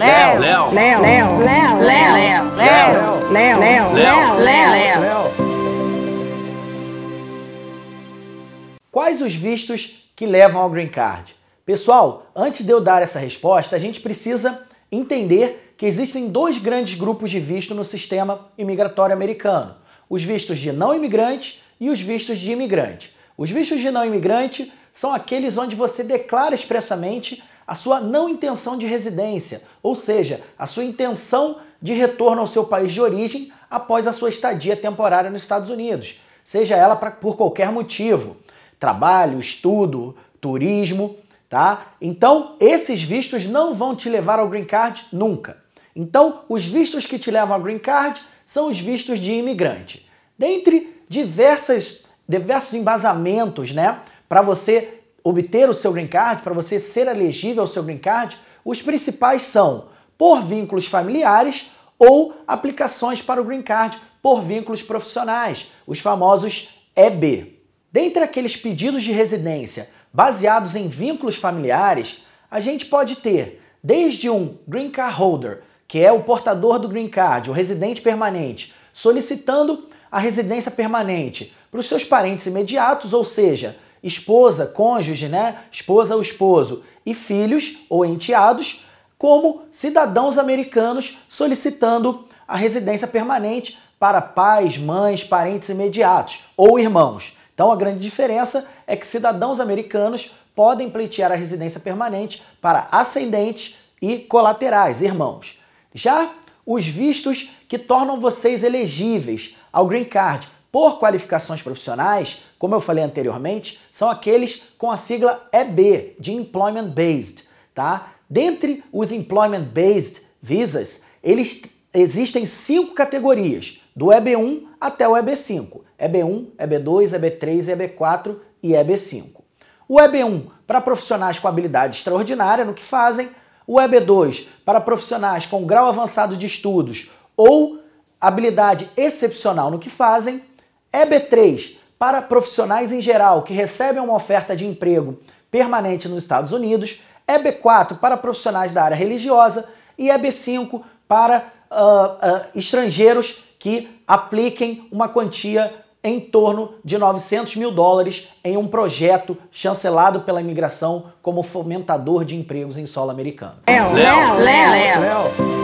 Léo, Léo, Léo, Léo, Léo, Léo, Léo, Léo, Léo, Léo, Léo. Quais os vistos que levam ao green card? Pessoal, antes de eu dar essa resposta, a gente precisa entender que existem dois grandes grupos de visto no sistema imigratório americano: os vistos de não imigrante e os vistos de imigrante. Os vistos de não imigrante são aqueles onde você declara expressamente a sua não intenção de residência, ou seja, a sua intenção de retorno ao seu país de origem após a sua estadia temporária nos Estados Unidos, seja ela pra, por qualquer motivo, trabalho, estudo, turismo, tá? Então, esses vistos não vão te levar ao green card nunca. Então, os vistos que te levam ao green card são os vistos de imigrante. Dentre diversas diversos embasamentos, né? Para você obter o seu green card, para você ser elegível ao seu green card, os principais são por vínculos familiares ou aplicações para o green card por vínculos profissionais, os famosos EB. Dentre aqueles pedidos de residência baseados em vínculos familiares, a gente pode ter desde um green card holder, que é o portador do green card, o residente permanente, solicitando a residência permanente para os seus parentes imediatos, ou seja, esposa, cônjuge, né? Esposa ou esposo, e filhos ou enteados, como cidadãos americanos solicitando a residência permanente para pais, mães, parentes imediatos ou irmãos. Então a grande diferença é que cidadãos americanos podem pleitear a residência permanente para ascendentes e colaterais, irmãos. Já os vistos que tornam vocês elegíveis ao green card por qualificações profissionais, como eu falei anteriormente, são aqueles com a sigla EB, de Employment Based, tá? Dentre os Employment Based Visas, eles existem cinco categorias, do EB1 até o EB5. EB1, EB2, EB3, EB4 e EB5. O EB1 para profissionais com habilidade extraordinária no que fazem, o EB2 para profissionais com grau avançado de estudos ou habilidade excepcional no que fazem, é B3 para profissionais em geral que recebem uma oferta de emprego permanente nos Estados Unidos, é B4 para profissionais da área religiosa e é B5 para uh, uh, estrangeiros que apliquem uma quantia em torno de 900 mil dólares em um projeto chancelado pela imigração como fomentador de empregos em solo americano. Léo! Léo! Léo! Léo. Léo.